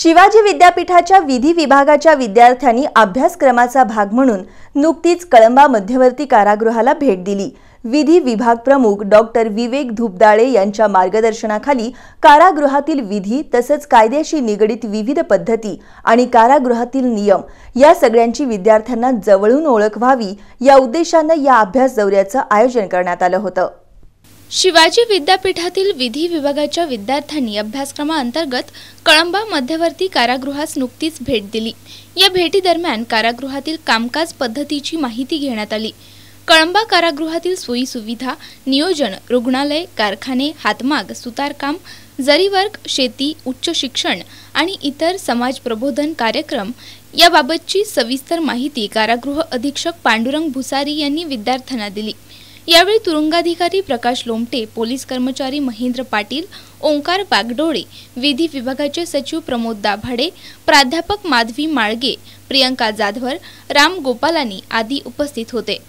शिवाजी विद्यापीठाच्या विधी विभागाच्या विद्यार्थ्यांनी अभ्यासक्रमाचा भाग म्हणून नुकतीच कळंबा मध्यवर्ती कारागृहाला भेट दिली विधी विभाग प्रमुख डॉक्टर विवेक धुपदाळे यांच्या मार्गदर्शनाखाली कारागृहातील विधी तसंच कायद्याशी निगडीत विविध पद्धती आणि कारागृहातील नियम या सगळ्यांची विद्यार्थ्यांना जवळून ओळख व्हावी या उद्देशानं या अभ्यास दौऱ्याचं आयोजन करण्यात आलं होतं शिवाजी विद्यापीठातील विधी विभागाच्या विद्यार्थ्यांनी अभ्यासक्रमाअंतर्गत कळंबा मध्यवर्ती कारागृहास नुकतीच भेट दिली या दरम्यान कारागृहातील कामकाज पद्धतीची माहिती घेण्यात आली कळंबा कारागृहातील सोयी सुविधा नियोजन रुग्णालय कारखाने हातमाग सुतारकाम जरीवर्क शेती उच्च शिक्षण आणि इतर समाज प्रबोधन कार्यक्रम याबाबतची सविस्तर माहिती कारागृह अधीक्षक पांडुरंग भुसारी यांनी विद्यार्थ्यांना दिली यावेळी तुरुंगाधिकारी प्रकाश लोमटे पोलीस कर्मचारी महेंद्र पाटील ओंकार बागडोळे विधी विभागाचे सचिव प्रमोद दाभाडे प्राध्यापक माधवी माळगे प्रियंका जाधवर राम गोपालानी आदी उपस्थित होते